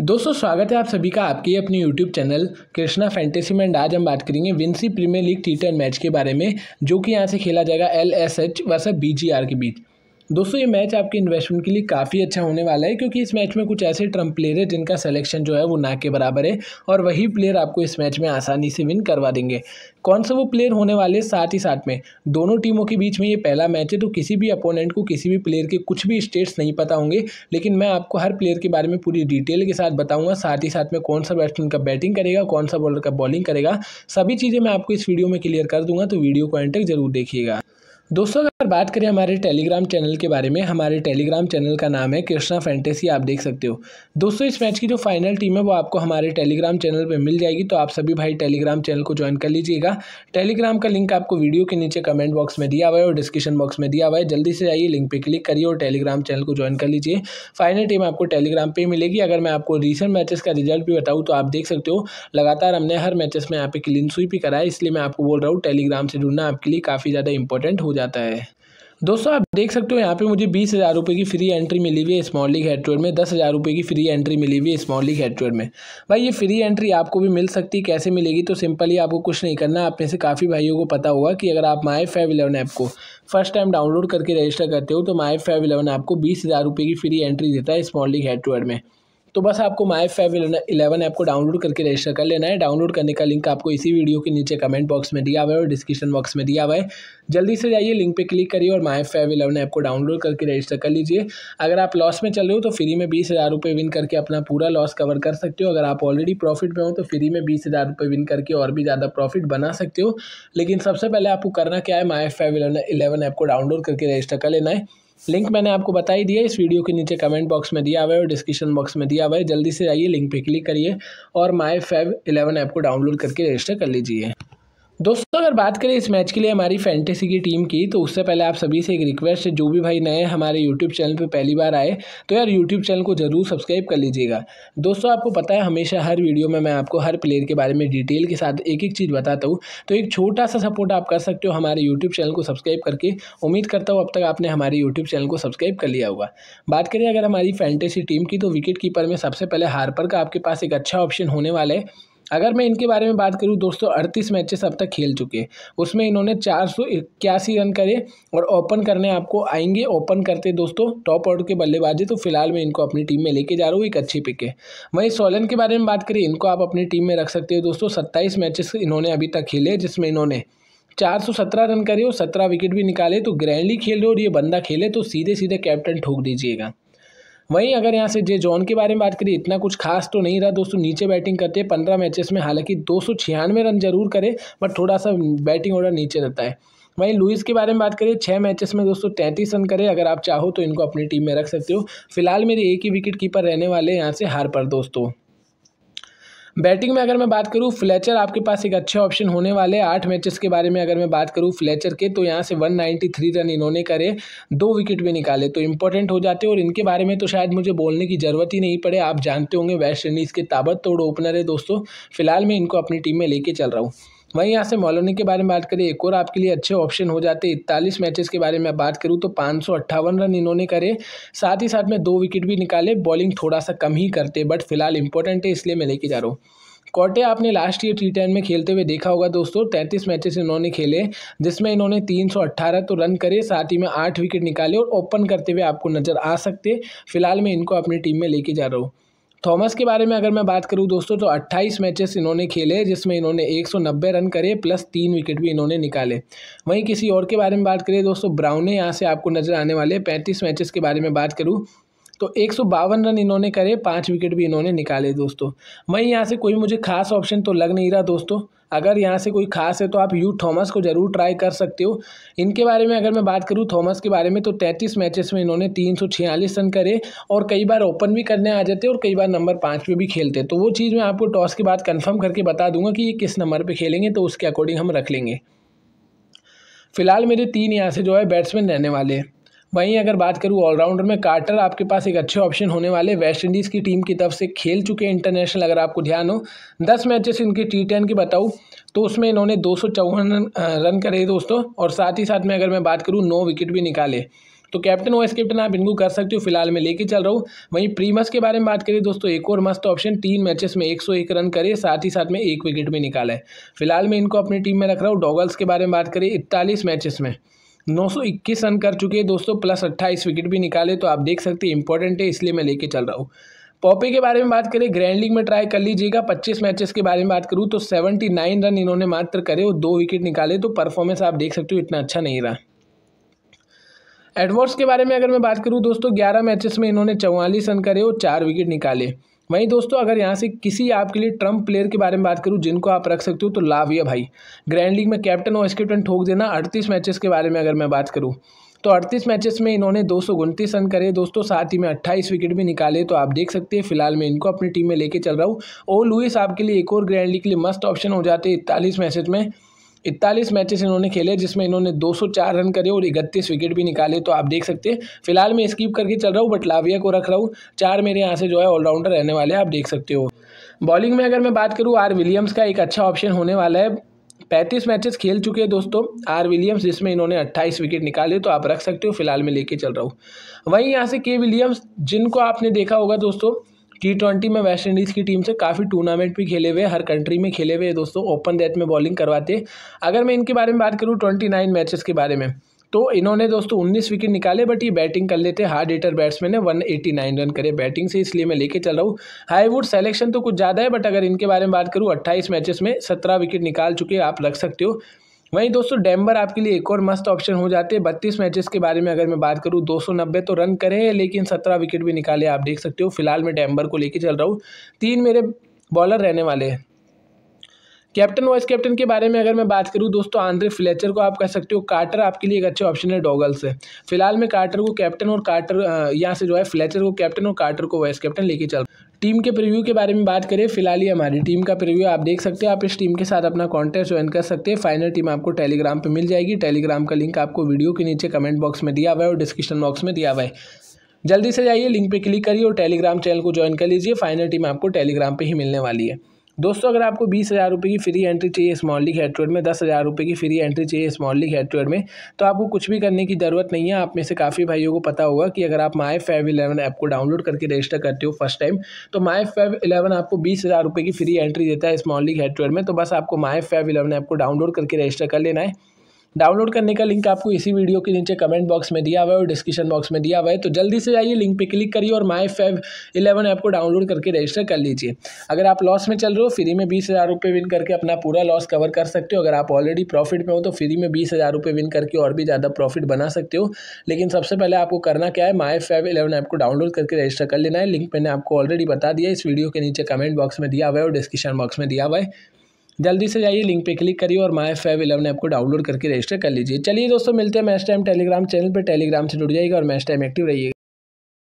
दोस्तों स्वागत है आप सभी का आपके अपने यूट्यूब चैनल कृष्णा फैंटेसी में आज हम बात करेंगे Vincy Premier League T match के बारे में जो कि यहाँ से खेला जाएगा L S H versus B के बीच दोस्तों ये मैच आपके इन्वेस्टमेंट के लिए काफ़ी अच्छा होने वाला है क्योंकि इस मैच में कुछ ऐसे ट्रंप प्लेयर है जिनका सिलेक्शन जो है वो ना के बराबर है और वही प्लेयर आपको इस मैच में आसानी से विन करवा देंगे कौन सा वो प्लेयर होने वाले साथ ही साथ में दोनों टीमों के बीच में ये पहला मैच है तो किसी भी अपोनेंट को किसी भी प्लेयर के कुछ भी स्टेट्स नहीं पता होंगे लेकिन मैं आपको हर प्लेयर के बारे में पूरी डिटेल के साथ बताऊंगा साथ ही साथ में कौन सा बैट्समैन का बैटिंग करेगा कौन सा बॉलर का बॉलिंग करेगा सभी चीज़ें मैं आपको इस वीडियो में क्लियर कर दूंगा तो वीडियो को एंड तक जरूर देखिएगा दोस्तों अगर बात करें हमारे टेलीग्राम चैनल के बारे में हमारे टेलीग्राम चैनल का नाम है कृष्णा फैंटेसी आप देख सकते हो दोस्तों इस मैच की जो फाइनल टीम है वो आपको हमारे टेलीग्राम चैनल पर मिल जाएगी तो आप सभी भाई टेलीग्राम चैनल को ज्वाइन कर लीजिएगा टेलीग्राम का लिंक आपको वीडियो के नीचे कमेंट बॉक्स में दिया हुआ है और डिस्क्रिप्शन बॉक्स में दिया हुआ है जल्दी से जाइए लिंक पर क्लिक करिए और टेलीग्राम चैनल को ज्वाइन कर लीजिए फाइनल टीम आपको टेलीग्राम पर मिलेगी अगर मैं आपको रिसेंट मैचेस का रिजल्ट भी बताऊँ तो आप देख सकते हो लगातार हमने हर मैचेस में यहाँ पे क्लीन स्वीप ही करा इसलिए मैं आपको बोल रहा हूँ टेलीग्राम से जुड़ना आपके लिए काफ़ी ज़्यादा इंपॉर्टेंट हो जाता है जाता है दोस्तों आप देख सकते हो यहाँ पे मुझे बीस हज़ार रुपये की फ्री एंट्री मिली हुई है स्मॉल लीग हेडवेयर में दस हज़ार रुपये की फ्री एंट्री मिली हुई है स्मॉल लीग हेडवेयर में भाई ये फ्री एंट्री आपको भी मिल सकती है कैसे मिलेगी तो सिंपली आपको कुछ नहीं करना आप में से काफ़ी भाइयों को पता होगा कि अगर आप माई फाइव इलेवन ऐप को फर्स्ट टाइम डाउनलोड करके रजिस्टर करते हो तो माई फाइव इलेवन आपको बीस हज़ार रुपये की फ्री एंट्री देता है स्मॉल लीग हेडवेयर में तो बस आपको माई फाइव इलेवन ऐप को डाउनलोड करके रजिस्टर कर लेना है डाउनलोड करने का लिंक आपको इसी वीडियो के नीचे कमेंट बॉक्स में दिया हुआ है और डिस्क्रिप्शन बॉक्स में दिया हुआ है जल्दी से जाइए लिंक पे क्लिक करिए और माई फाइव इलेवन ऐप को डाउनलोड करके रजिस्टर कर लीजिए अगर आप लॉस में चल रहे हो तो फ्री में बीस हज़ार रुपये विन करके अपना पूरा लॉस कवर कर सकते हो अगर आप ऑलरेडी प्रॉफिट में हो तो फ्री में बीस हज़ार रुपये विन करके और भी ज़्यादा प्रॉफिट बना सकते हो लेकिन सबसे पहले आपको करना क्या है माई फाइव इलेवन ऐप को डाउनलोड करके रजिस्टर कर लेना है लिंक मैंने आपको बता ही दिया इस वीडियो के नीचे कमेंट बॉक्स में दिया हुआ है और डिस्क्रिप्शन बॉक्स में दिया हुआ है जल्दी से आइए लिंक पे क्लिक करिए और माई फेव इलेवन ऐप को डाउनलोड करके रजिस्टर कर लीजिए दोस्तों अगर बात करें इस मैच के लिए हमारी फैंटेसी की टीम की तो उससे पहले आप सभी से एक रिक्वेस्ट है जो भी भाई नए हमारे यूट्यूब चैनल पे पहली बार आए तो यार यूट्यूब चैनल को ज़रूर सब्सक्राइब कर लीजिएगा दोस्तों आपको पता है हमेशा हर वीडियो में मैं आपको हर प्लेयर के बारे में डिटेल के साथ एक एक चीज़ बताता हूँ तो एक छोटा सा सपोर्ट आप कर सकते हो हमारे यूट्यूब चैनल को सब्सक्राइब करके उम्मीद करता हूँ अब तक आपने हमारे यूट्यूब चैनल को सब्सक्राइब कर लिया होगा बात करें अगर हमारी फैंटेसी टीम की तो विकेट कीपर में सबसे पहले हारपर का आपके पास एक अच्छा ऑप्शन होने वाला है अगर मैं इनके बारे में बात करूँ दोस्तों अड़तीस मैचेस अब तक खेल चुके हैं उसमें इन्होंने चार सौ इक्यासी रन करे और ओपन करने आपको आएंगे ओपन करते दोस्तों टॉप ऑर्डर के बल्लेबाजी तो फिलहाल मैं इनको अपनी टीम में लेके जा रहा हूँ एक अच्छी पिक है वहीं सोलन के बारे में बात करें इनको आप अपनी टीम में रख सकते हो दोस्तों सत्ताईस मैचेस इन्होंने अभी तक खेले जिसमें इन्होंने चार सौ सत्रह रन करे और सत्रह विकेट भी निकाले तो ग्रैंडली खेल रहे हो और ये बंदा खेले तो सीधे सीधे कैप्टन ठोक दीजिएगा वहीं अगर यहाँ से जे जॉन के बारे में बात करें इतना कुछ खास तो नहीं रहा दोस्तों नीचे बैटिंग करते हैं पंद्रह मैचेस में हालांकि दो सौ छियानवे रन जरूर करे बट थोड़ा सा बैटिंग ऑर्डर नीचे रहता है वहीं लुइस के बारे में बात करें छः मैचेस में दोस्तों तैंतीस रन करें अगर आप चाहो तो इनको अपनी टीम में रख सकते हो फिलहाल मेरे एक ही विकेट कीपर रहने वाले यहाँ से हार पर दोस्तों बैटिंग में अगर मैं बात करूँ फ्लेचर आपके पास एक अच्छे ऑप्शन होने वाले आठ मैचेस के बारे में अगर मैं बात करूँ फ्लेचर के तो यहाँ से 193 रन इन्होंने करे दो विकेट भी निकाले तो इंपॉर्टेंट हो जाते और इनके बारे में तो शायद मुझे बोलने की ज़रूरत ही नहीं पड़े आप जानते होंगे वेस्ट इंडीज़ के तोड़ ओपनर है दोस्तों फिलहाल मैं इनको अपनी टीम में लेके चल रहा हूँ वहीं यहाँ से मॉलोनी के बारे में बात करें एक और आपके लिए अच्छे ऑप्शन हो जाते इकतालीस मैचेस के बारे में बात करूँ तो पाँच रन इन्होंने करे साथ ही साथ में दो विकेट भी निकाले बॉलिंग थोड़ा सा कम ही करते बट फिलहाल इंपॉर्टेंट है इसलिए मैं लेके जा रहा हूँ कॉटे आपने लास्ट ईयर टी टेन में खेलते हुए देखा होगा दोस्तों तैंतीस मैचेस इन्होंने खेले जिसमें इन्होंने तीन सौ अट्ठारह तो रन करे साथ ही में आठ विकेट निकाले और ओपन करते हुए आपको नज़र आ सकते फिलहाल मैं इनको अपनी टीम में लेके जा रहा हूँ थॉमस के बारे में अगर मैं बात करूं दोस्तों तो 28 मैचेस इन्होंने खेले जिसमें इन्होंने 190 रन करे प्लस तीन विकेट भी इन्होंने निकाले वहीं किसी और के बारे में बात करें दोस्तों ब्राउने यहाँ से आपको नज़र आने वाले पैंतीस मैचेस के बारे में बात करूँ तो एक रन इन्होंने करे पाँच विकेट भी इन्होंने निकाले दोस्तों वहीं यहाँ से कोई मुझे खास ऑप्शन तो लग नहीं रहा दोस्तों अगर यहाँ से कोई खास है तो आप यू थॉमस को ज़रूर ट्राई कर सकते हो इनके बारे में अगर मैं बात करूँ थॉमस के बारे में तो तैंतीस मैचेस में इन्होंने तीन रन करे और कई बार ओपन भी करने आ जाते और कई बार नंबर पाँच पे भी खेलते तो वो चीज़ मैं आपको टॉस के बाद कन्फर्म करके बता दूंगा कि ये किस नंबर पर खेलेंगे तो उसके अकॉर्डिंग हम रख लेंगे फिलहाल मेरे तीन यहाँ से जो है बैट्समैन रहने वाले हैं वहीं अगर बात करूँ ऑलराउंडर में कार्टर आपके पास एक अच्छे ऑप्शन होने वाले वेस्टइंडीज की टीम की तरफ से खेल चुके हैं इंटरनेशनल अगर आपको ध्यान हो दस मैचेस इनके टी टेन की बताऊँ तो उसमें इन्होंने दो रन करे दोस्तों और साथ ही साथ में अगर मैं बात करूँ नौ विकेट भी निकाले तो कैप्टन वाइस कैप्टन आप इनको कर सकते हो फिलहाल मैं लेके चल रहा हूँ वहीं प्रीमस के बारे में बात करें दोस्तों एक और मस्त ऑप्शन तीन मैचेस में 101 रन करे साथ ही साथ में एक विकेट भी निकाला है फिलहाल मैं इनको अपनी टीम में रख रहा हूँ डॉगल्स के बारे में बात करें इकतालीस मैचेस में 921 रन कर चुके हैं दोस्तों प्लस अट्ठाईस विकेट भी निकाले तो आप देख सकते हैं इंपॉर्टेंट है इसलिए मैं लेके चल रहा हूँ पॉपे के बारे में बात करें ग्रैंड लीग में ट्राई कर लीजिएगा 25 मैचेस के बारे में बात करूँ तो 79 रन इन्होंने मात्र करे और दो विकेट निकाले तो परफॉर्मेंस आप देख सकते हो इतना अच्छा नहीं रहा एडवर्ड्स के बारे में अगर मैं बात करूँ दोस्तों ग्यारह मैचेस में इन्होंने चौवालीस रन करे और चार विकेट निकाले वहीं दोस्तों अगर यहाँ से किसी आपके लिए ट्रम्प प्लेयर के बारे में बात करूँ जिनको आप रख सकते हो तो लाविया भाई ग्रैंड लीग में कैप्टन और इसके ठोक देना अड़तीस मैचेस के बारे में अगर मैं बात करूँ तो 38 मैचेस में इन्होंने दो रन करे दोस्तों साथ ही में 28 विकेट भी निकाले तो आप देख सकते हैं फिलहाल मैं इनको अपनी टीम में लेके चल रहा हूँ ओ लुइस आपके लिए एक और ग्रैंड लीग के लिए मस्त ऑप्शन हो जाते हैं इकतालीस मैचेज में इकतालीस मैचेस इन्होंने खेले जिसमें इन्होंने 204 रन करे और इकतीस विकेट भी निकाले तो आप देख सकते हैं फिलहाल मैं स्किप करके चल रहा हूँ बट लाविया को रख रहा हूँ चार मेरे यहाँ से जो है ऑलराउंडर रहने वाले हैं आप देख सकते हो बॉलिंग में अगर मैं बात करूँ आर विलियम्स का एक अच्छा ऑप्शन होने वाला है पैंतीस मैचेस खेल चुके हैं दोस्तों आर विलियम्स जिसमें इन्होंने अट्ठाईस विकेट निकाले तो आप रख सकते हो फिलहाल मैं लेके चल रहा हूँ वहीं यहाँ से के विलियम्स जिनको आपने देखा होगा दोस्तों टी ट्वेंटी में वेस्ट इंडीज़ की टीम से काफ़ी टूर्नामेंट भी खेले हुए हर कंट्री में खेले हुए दोस्तों ओपन डेथ में बॉलिंग करवाते अगर मैं इनके बारे में बात करूँ ट्वेंटी नाइन मैचेस के बारे में तो इन्होंने दोस्तों उन्नीस विकेट निकाले बट ये बैटिंग कर लेते हार्ड एटर बैट्समैन ने नाइन रन करे बैटिंग से इसलिए मैं लेके चल रहा हूँ हाईवुड सेलेक्शन तो कुछ ज़्यादा है बट अगर इनके बारे में बात करूँ अट्ठाईस मैचेस में सत्रह विकेट निकाल चुके आप रख सकते हो वहीं दोस्तों डेम्बर आपके लिए एक और मस्त ऑप्शन हो जाते हैं बत्तीस मैचेस के बारे में अगर मैं बात करूँ दो तो रन करे लेकिन सत्रह विकेट भी निकाले आप देख सकते हो फिलहाल मैं डेम्बर को लेकर चल रहा हूँ तीन मेरे बॉलर रहने वाले हैं कैप्टन वाइस कैप्टन के बारे में अगर मैं बात करूं दोस्तों आंद्रे फ्लेचर को आप कह सकते हो कार्टर आपके लिए एक अच्छे ऑप्शन है डॉगल से फिलहाल मैं कार्टर को कैप्टन और कार्टर यहाँ से जो है फ्लेचर को कैप्टन और कार्टर को वाइस कैप्टन लेके चल टीम के प्रीव्यू के बारे में बात करें फिलहाल ही हमारी टीम का प्रीव्यू आप देख सकते हैं आप इस टीम के साथ अपना कॉन्टेस्ट ज्वाइन कर सकते हैं फाइनल टीम आपको टेलीग्राम पर मिल जाएगी टेलीग्राम का लिंक आपको वीडियो के नीचे कमेंट बॉक्स में दिया हुआ है और डिस्क्रिप्शन बॉक्स में दिया हुआ है जल्दी से जाइए लिंक पे क्लिक करिए और टेलीग्राम चैनल को ज्वाइन कर लीजिए फाइनल टीम आपको टेलीग्राम पे ही मिलने वाली है दोस्तों अगर आपको बीस हज़ार रुपये की फ्री एंट्री चाहिए स्मॉल लीग हेडवेड में दस हज़ार रुपये की फ्री एंट्री चाहिए स्मॉल लीग हेडवेड में तो आपको कुछ भी करने की ज़रूरत नहीं है आप में से काफ़ी भाइयों को पता होगा कि अगर आप माई फाइव इलेवन ऐप को डाउनलोड करके रजिस्टर करते हो फर्स्ट टाइम तो माई फाइव इलेवन आपको बीस हज़ार रुपये की फ्री एंट्री देता है स्मॉल लीग हेडवेड में तो बस आपको माई फाइव इलेवन ऐप को डाउनलोड करके रजिस्टर कर लेना है डाउनलोड करने का लिंक आपको इसी वीडियो के नीचे कमेंट बॉक्स में दिया हुआ है और डिस्क्रिप्शन बॉक्स में दिया हुआ है तो जल्दी से जाइए लिंक पर क्लिक करिए और माई फेव इलेवन ऐप को डाउनलोड करके रजिस्टर कर लीजिए अगर आप लॉस में चल रहे हो फ्री में बीस हज़ार रुपये विन करके अपना पूरा लॉस कवर कर सकते हो अगर आप ऑलरेडी प्रॉफिट में हो तो फ्री में बीस हज़ार रुपये विन करके और भी ज़्यादा प्रॉफिट बना सकते हो लेकिन सबसे पहले आपको करना क्या है माई फेव इलेवन ऐप को डाउनलोड करके रजिस्टर कर लेना है लिंक मैंने आपको ऑलरेडी बता दिया इस वीडियो के नीचे कमेंट बॉक्स में दिया हुआ है और डिस्क्रिप्शन बॉक्स में दिया हुआ है जल्दी से जाइए लिंक पे क्लिक करिए और माई फाइव इलेवन ऐप को डाउनलोड करके रजिस्टर कर लीजिए चलिए दोस्तों मिलते हैं मैच टाइम टेलीग्राम चैनल पर टेलीग्राम से जुड़ जाइएगा और मैच टाइम एक्टिव रहिएगा